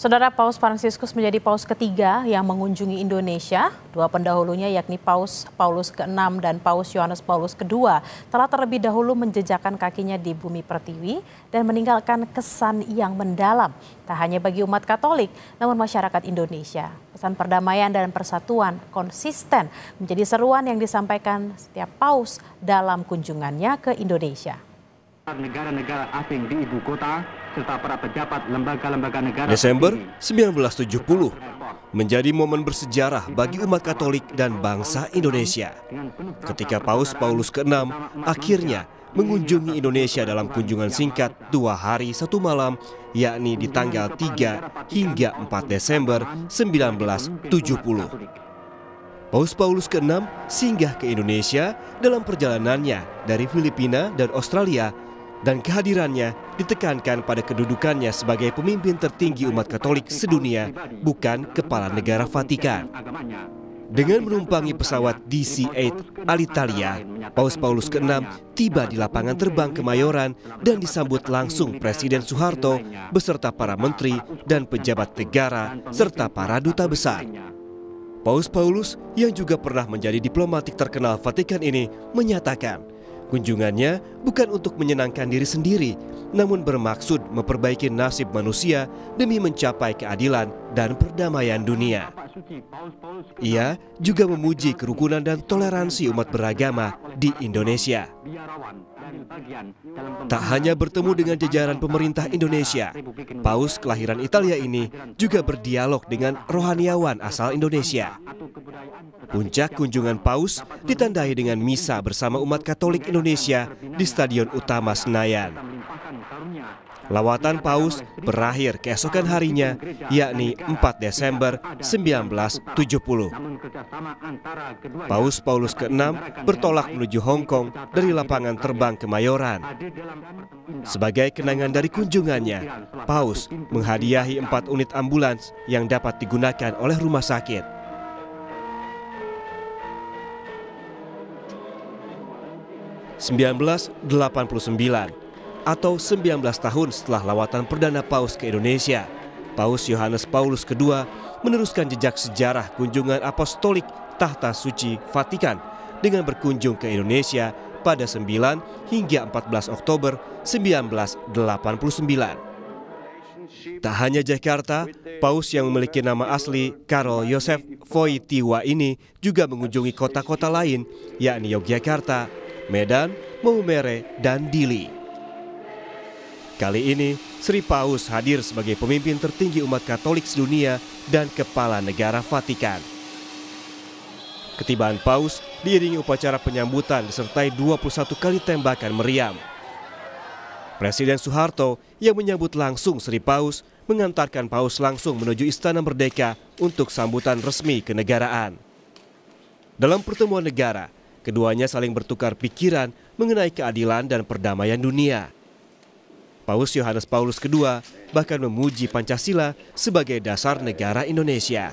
Saudara Paus Fransiskus menjadi paus ketiga yang mengunjungi Indonesia. Dua pendahulunya yakni Paus Paulus ke-6 dan Paus Yohanes Paulus ke-2 telah terlebih dahulu menjejakkan kakinya di bumi pertiwi dan meninggalkan kesan yang mendalam. Tak hanya bagi umat Katolik, namun masyarakat Indonesia. Pesan perdamaian dan persatuan konsisten menjadi seruan yang disampaikan setiap paus dalam kunjungannya ke Indonesia. Negara-negara asing di ibu kota serta para pejabat lembaga-lembaga negara. Desember 1970 menjadi momen bersejarah bagi umat Katolik dan bangsa Indonesia. Ketika Paus Paulus ke-6 akhirnya mengunjungi Indonesia dalam kunjungan singkat dua hari satu malam, yakni di tanggal 3 hingga 4 Desember 1970. Paus Paulus ke-6 singgah ke Indonesia dalam perjalanannya dari Filipina dan Australia dan kehadirannya ditekankan pada kedudukannya sebagai pemimpin tertinggi umat Katolik sedunia, bukan kepala negara Vatikan. Dengan menumpangi pesawat DC-8 Alitalia, Paus Paulus ke-6 tiba di lapangan terbang Kemayoran dan disambut langsung Presiden Soeharto beserta para menteri dan pejabat negara serta para duta besar. Paus Paulus yang juga pernah menjadi diplomatik terkenal Vatikan ini menyatakan Kunjungannya bukan untuk menyenangkan diri sendiri, namun bermaksud memperbaiki nasib manusia demi mencapai keadilan dan perdamaian dunia. Ia juga memuji kerukunan dan toleransi umat beragama di Indonesia. Tak hanya bertemu dengan jajaran pemerintah Indonesia, Paus kelahiran Italia ini juga berdialog dengan rohaniawan asal Indonesia. Puncak kunjungan Paus ditandai dengan misa bersama umat Katolik Indonesia di Stadion Utama Senayan. Lawatan Paus berakhir keesokan harinya, yakni 4 Desember 1970. Paus Paulus ke-6 bertolak menuju Hong Kong dari lapangan terbang Kemayoran. Sebagai kenangan dari kunjungannya, Paus menghadiahi empat unit ambulans yang dapat digunakan oleh rumah sakit. – 1989 atau 19 tahun setelah lawatan perdana Paus ke Indonesia. Paus Yohanes Paulus II meneruskan jejak sejarah kunjungan apostolik tahta suci Vatikan dengan berkunjung ke Indonesia pada 9 hingga 14 Oktober 1989. Tak hanya Jakarta, Paus yang memiliki nama asli Karol Yosef Voitiwa ini juga mengunjungi kota-kota lain, yakni Yogyakarta, Medan, Maumere, dan Dili. Kali ini, Sri Paus hadir sebagai pemimpin tertinggi umat Katolik sedunia dan kepala negara Vatikan. Ketibaan Paus diiringi upacara penyambutan disertai 21 kali tembakan meriam. Presiden Soeharto yang menyambut langsung Sri Paus mengantarkan Paus langsung menuju Istana Merdeka untuk sambutan resmi kenegaraan. Dalam pertemuan negara, keduanya saling bertukar pikiran mengenai keadilan dan perdamaian dunia. Paus Yohanes Paulus II bahkan memuji Pancasila sebagai dasar negara Indonesia.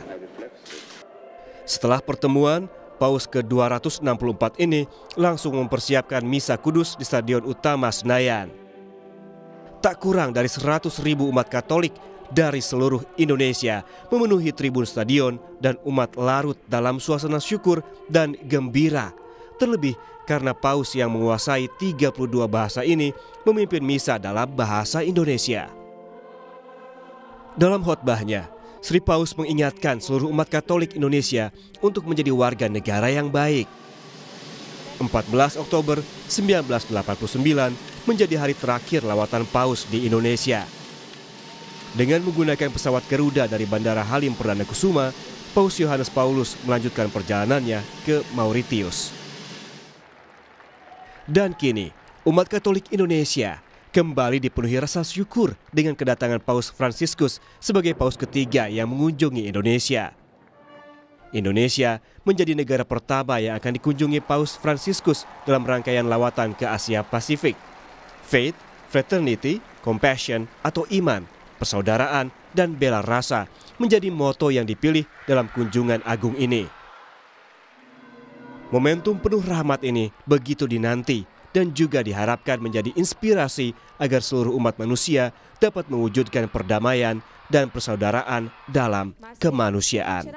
Setelah pertemuan, Paus ke-264 ini langsung mempersiapkan Misa Kudus di Stadion Utama Senayan. Tak kurang dari 100 ribu umat Katolik dari seluruh Indonesia memenuhi tribun stadion dan umat larut dalam suasana syukur dan gembira Terlebih karena paus yang menguasai 32 bahasa ini memimpin misa dalam bahasa Indonesia. Dalam khotbahnya, Sri Paus mengingatkan seluruh umat Katolik Indonesia untuk menjadi warga negara yang baik. 14 Oktober 1989 menjadi hari terakhir lawatan Paus di Indonesia. Dengan menggunakan pesawat Garuda dari Bandara Halim Perdana Kusuma, Paus Yohanes Paulus melanjutkan perjalanannya ke Mauritius. Dan kini, umat Katolik Indonesia kembali dipenuhi rasa syukur dengan kedatangan Paus Fransiskus sebagai paus ketiga yang mengunjungi Indonesia. Indonesia menjadi negara pertama yang akan dikunjungi Paus Fransiskus dalam rangkaian lawatan ke Asia Pasifik. Faith, Fraternity, Compassion atau Iman, Persaudaraan, dan Bela Rasa menjadi moto yang dipilih dalam kunjungan agung ini. Momentum penuh rahmat ini begitu dinanti dan juga diharapkan menjadi inspirasi agar seluruh umat manusia dapat mewujudkan perdamaian dan persaudaraan dalam kemanusiaan.